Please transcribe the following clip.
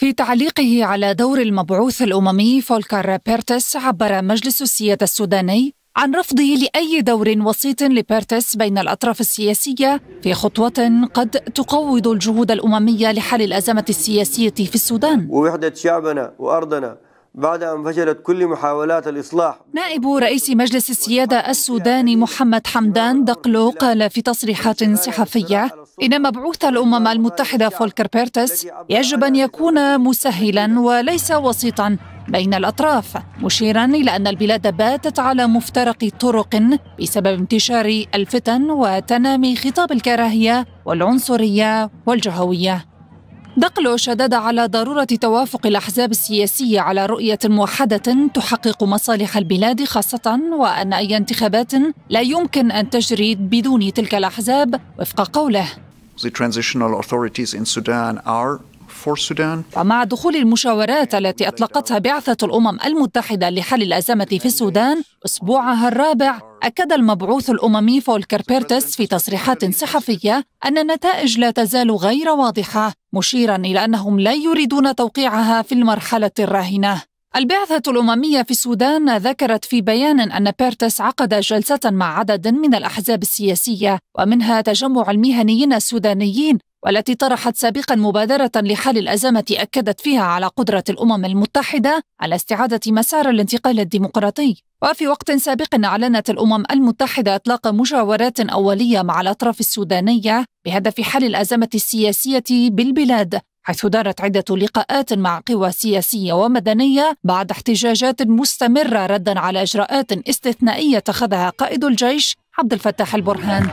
في تعليقه على دور المبعوث الأممي فولكر بيرتس عبر مجلس السيادة السوداني عن رفضه لأي دور وسيط لبيرتس بين الأطراف السياسية في خطوة قد تقوض الجهود الأممية لحل الأزمة السياسية في السودان ووحدة شعبنا وأرضنا بعد أن فشلت كل محاولات الإصلاح نائب رئيس مجلس السيادة السوداني محمد حمدان دقلو قال في تصريحات صحفية إن مبعوث الأمم المتحدة فولكر بيرتس يجب أن يكون مسهلا وليس وسيطا بين الأطراف مشيرا إلى أن البلاد باتت على مفترق طرق بسبب انتشار الفتن وتنامي خطاب الكراهية والعنصرية والجهوية دقلو شدد على ضرورة توافق الأحزاب السياسية على رؤية موحدة تحقق مصالح البلاد خاصة وأن أي انتخابات لا يمكن أن تجري بدون تلك الأحزاب وفق قوله The transitional authorities in Sudan are ومع دخول المشاورات التي أطلقتها بعثة الأمم المتحدة لحل الأزمة في السودان أسبوعها الرابع أكد المبعوث الأممي فولكر بيرتس في تصريحات صحفية أن النتائج لا تزال غير واضحة مشيرا إلى أنهم لا يريدون توقيعها في المرحلة الراهنة البعثة الأممية في السودان ذكرت في بيان أن بيرتس عقد جلسة مع عدد من الأحزاب السياسية ومنها تجمع المهنيين السودانيين والتي طرحت سابقا مبادرة لحل الأزمة أكدت فيها على قدرة الأمم المتحدة على استعادة مسار الانتقال الديمقراطي وفي وقت سابق أعلنت الأمم المتحدة إطلاق مشاورات أولية مع الأطراف السودانية بهدف حل الأزمة السياسية بالبلاد حيث دارت عدة لقاءات مع قوى سياسية ومدنية بعد احتجاجات مستمرة ردا على إجراءات استثنائية اتخذها قائد الجيش عبد الفتاح البرهان